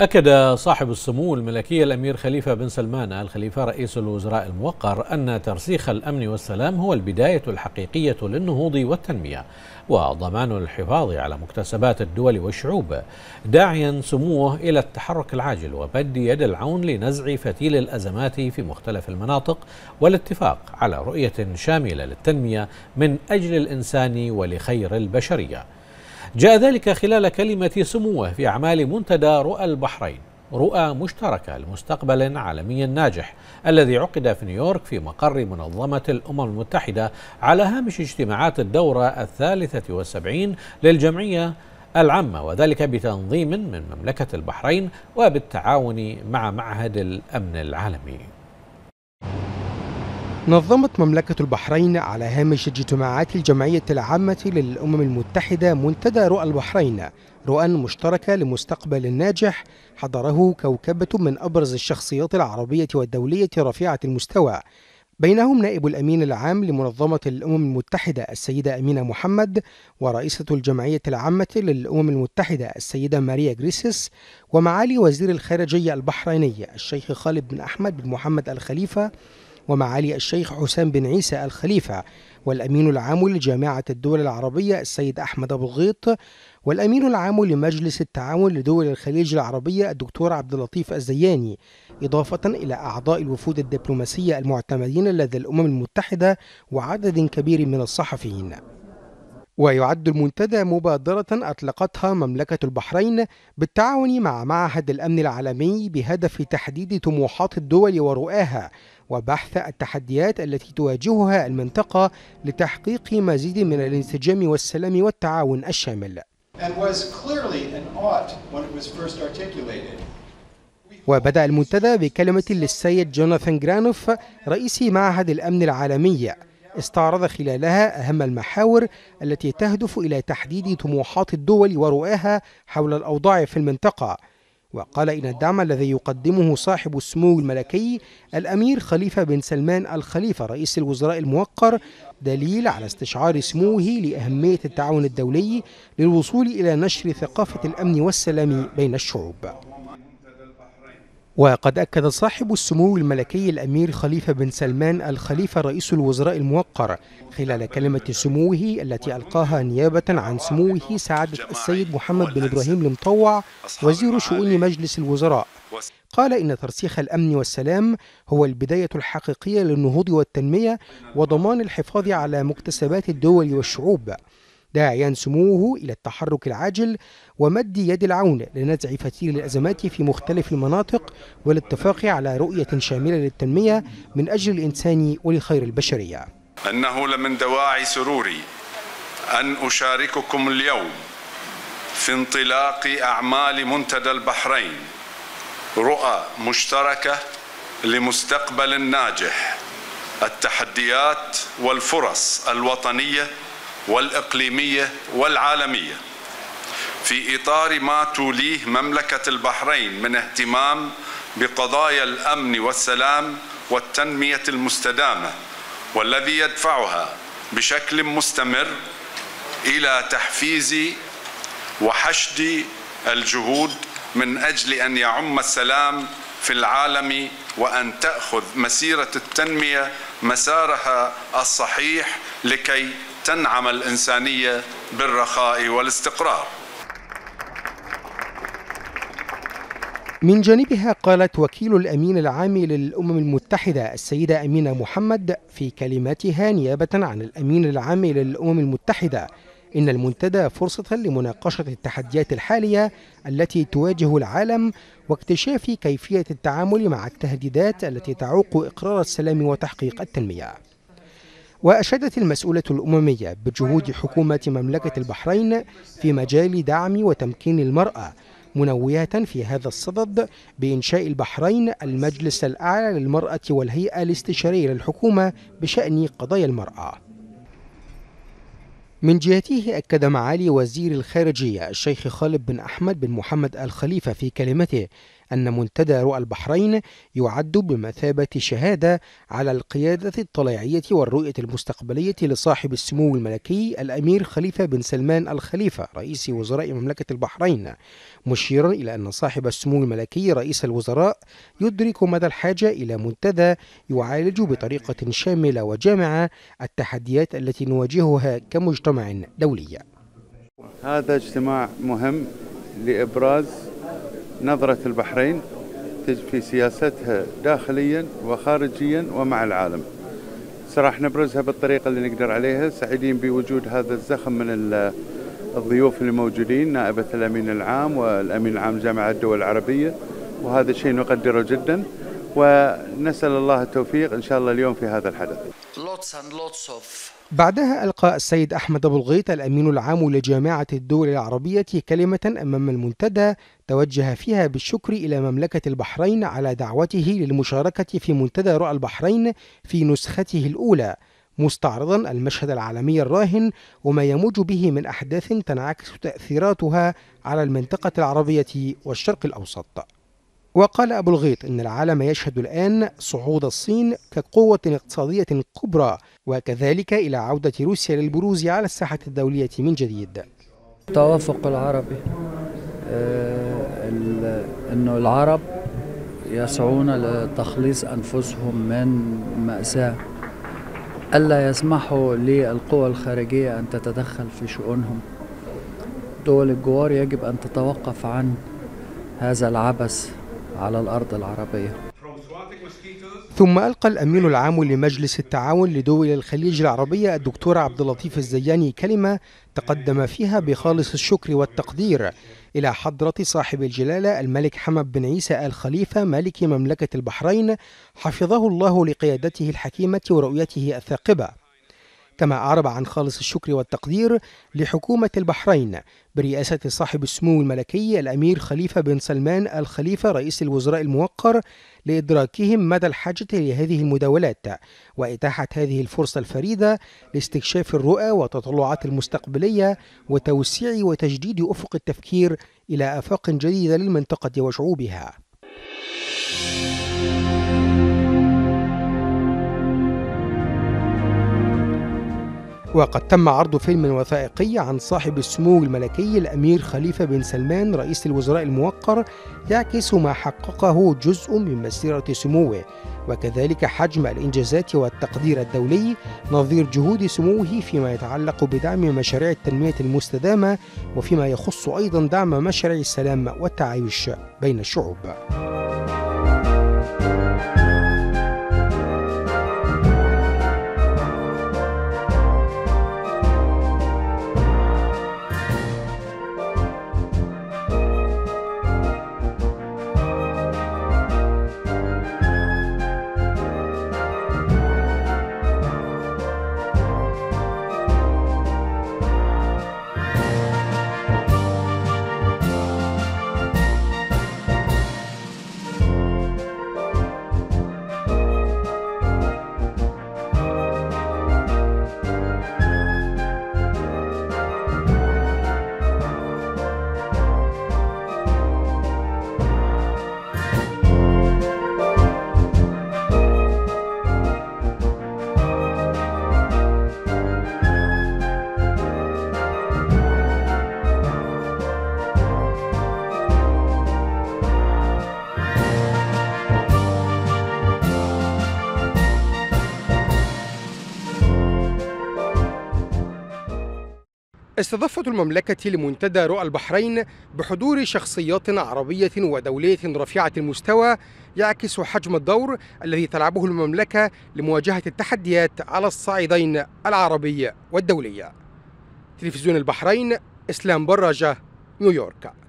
أكد صاحب السمو الملكي الأمير خليفة بن سلمان الخليفة رئيس الوزراء الموقر أن ترسيخ الأمن والسلام هو البداية الحقيقية للنهوض والتنمية وضمان الحفاظ على مكتسبات الدول والشعوب داعيا سموه إلى التحرك العاجل وبد يد العون لنزع فتيل الأزمات في مختلف المناطق والاتفاق على رؤية شاملة للتنمية من أجل الإنسان ولخير البشرية جاء ذلك خلال كلمة سموه في أعمال منتدى رؤى البحرين رؤى مشتركة لمستقبل عالمي ناجح الذي عقد في نيويورك في مقر منظمة الأمم المتحدة على هامش اجتماعات الدورة الثالثة والسبعين للجمعية العامة وذلك بتنظيم من مملكة البحرين وبالتعاون مع معهد الأمن العالمي نظمت مملكة البحرين على هامش اجتماعات الجمعية العامة للأمم المتحدة منتدى رؤى البحرين رؤى مشتركة لمستقبل ناجح حضره كوكبة من أبرز الشخصيات العربية والدولية رفيعة المستوى بينهم نائب الأمين العام لمنظمة الأمم المتحدة السيدة أمينة محمد ورئيسة الجمعية العامة للأمم المتحدة السيدة ماريا جريسيس ومعالي وزير الخارجية البحريني الشيخ خالد بن أحمد بن محمد الخليفة ومعالي الشيخ حسام بن عيسى الخليفة والأمين العام لجامعة الدول العربية السيد أحمد أبو الغيط والأمين العام لمجلس التعاون لدول الخليج العربية الدكتور عبد اللطيف الزياني إضافة إلى أعضاء الوفود الدبلوماسية المعتمدين لدى الأمم المتحدة وعدد كبير من الصحفيين ويعد المنتدى مبادرة أطلقتها مملكة البحرين بالتعاون مع معهد الأمن العالمي بهدف تحديد طموحات الدول ورؤاها وبحث التحديات التي تواجهها المنطقة لتحقيق مزيد من الانسجام والسلام والتعاون الشامل. وبدأ المنتدى بكلمة للسيد جوناثان جرانوف رئيس معهد الأمن العالمي استعرض خلالها أهم المحاور التي تهدف إلى تحديد طموحات الدول ورؤاها حول الأوضاع في المنطقة وقال إن الدعم الذي يقدمه صاحب السمو الملكي الأمير خليفة بن سلمان الخليفة رئيس الوزراء الموقر دليل على استشعار سموه لأهمية التعاون الدولي للوصول إلى نشر ثقافة الأمن والسلام بين الشعوب وقد أكد صاحب السمو الملكي الأمير خليفة بن سلمان الخليفة رئيس الوزراء الموقر خلال كلمة سموه التي ألقاها نيابة عن سموه سعادة السيد محمد بن إبراهيم المطوع وزير شؤون مجلس الوزراء قال إن ترسيخ الأمن والسلام هو البداية الحقيقية للنهوض والتنمية وضمان الحفاظ على مكتسبات الدول والشعوب داعيا سموه إلى التحرك العاجل ومد يد العون لنزع فتيل الأزمات في مختلف المناطق والاتفاق على رؤية شاملة للتنمية من أجل الإنسان ولخير البشرية أنه لمن دواعي سروري أن أشارككم اليوم في انطلاق أعمال منتدى البحرين رؤى مشتركة لمستقبل ناجح التحديات والفرص الوطنيه والإقليمية والعالمية في إطار ما توليه مملكة البحرين من اهتمام بقضايا الأمن والسلام والتنمية المستدامة والذي يدفعها بشكل مستمر إلى تحفيز وحشد الجهود من أجل أن يعم السلام في العالم وأن تأخذ مسيرة التنمية مسارها الصحيح لكي تنعم الإنسانية بالرخاء والاستقرار من جانبها قالت وكيل الأمين العام للأمم المتحدة السيدة أمينة محمد في كلماتها نيابة عن الأمين العام للأمم المتحدة إن المنتدى فرصة لمناقشة التحديات الحالية التي تواجه العالم واكتشاف كيفية التعامل مع التهديدات التي تعوق إقرار السلام وتحقيق التنمية وأشادت المسؤولة الأممية بجهود حكومة مملكة البحرين في مجال دعم وتمكين المرأة منوية في هذا الصدد بإنشاء البحرين المجلس الأعلى للمرأة والهيئة الاستشارية للحكومة بشأن قضايا المرأة من جهته أكد معالي وزير الخارجية الشيخ خالد بن أحمد بن محمد آل خليفة في كلمته أن منتدى رؤى البحرين يعد بمثابة شهادة على القيادة الطليعية والرؤية المستقبلية لصاحب السمو الملكي الأمير خليفة بن سلمان الخليفة رئيس وزراء مملكة البحرين مشيرا إلى أن صاحب السمو الملكي رئيس الوزراء يدرك مدى الحاجة إلى منتدى يعالج بطريقة شاملة وجامعة التحديات التي نواجهها كمجتمع دولي هذا اجتماع مهم لإبراز نظرة البحرين في سياستها داخليا وخارجيا ومع العالم صراحة نبرزها بالطريقة اللي نقدر عليها سعيدين بوجود هذا الزخم من الضيوف الموجودين نائبة الأمين العام والأمين العام جامعة الدول العربية وهذا شيء نقدره جداً ونسأل الله التوفيق إن شاء الله اليوم في هذا الحدث بعدها ألقى السيد أحمد أبو الغيط الأمين العام لجامعة الدول العربية كلمة أمام المنتدى توجه فيها بالشكر إلى مملكة البحرين على دعوته للمشاركة في منتدى رؤى البحرين في نسخته الأولى مستعرضا المشهد العالمي الراهن وما يموج به من أحداث تنعكس تأثيراتها على المنطقة العربية والشرق الأوسط وقال أبو الغيط إن العالم يشهد الآن صعود الصين كقوة اقتصادية كبرى وكذلك إلى عودة روسيا للبروز على الساحة الدولية من جديد التوافق العربي آه، أنه العرب يسعون لتخليص أنفسهم من مأساة ألا يسمحوا للقوى الخارجية أن تتدخل في شؤونهم دول الجوار يجب أن تتوقف عن هذا العبث على الأرض العربية ثم ألقى الأمين العام لمجلس التعاون لدول الخليج العربية الدكتور عبد اللطيف الزياني كلمة تقدم فيها بخالص الشكر والتقدير إلى حضرة صاحب الجلالة الملك حمد بن عيسى الخليفة مالك مملكة البحرين حفظه الله لقيادته الحكيمة ورؤيته الثاقبة كما أعرب عن خالص الشكر والتقدير لحكومة البحرين برئاسة صاحب السمو الملكي الأمير خليفة بن سلمان الخليفة رئيس الوزراء الموقر لإدراكهم مدى الحاجة لهذه المداولات وإتاحة هذه الفرصة الفريدة لاستكشاف الرؤى وتطلعات المستقبلية وتوسيع وتجديد أفق التفكير إلى آفاق جديدة للمنطقة وشعوبها وقد تم عرض فيلم وثائقي عن صاحب السمو الملكي الأمير خليفة بن سلمان رئيس الوزراء الموقر يعكس ما حققه جزء من مسيرة سموه وكذلك حجم الإنجازات والتقدير الدولي نظير جهود سموه فيما يتعلق بدعم مشاريع التنمية المستدامة وفيما يخص أيضا دعم مشاريع السلام والتعايش بين الشعوب. استضافت المملكة لمنتدى رؤى البحرين بحضور شخصيات عربية ودولية رفيعة المستوى يعكس حجم الدور الذي تلعبه المملكة لمواجهة التحديات على الصعيدين العربي والدولي تلفزيون البحرين إسلام براجة نيويورك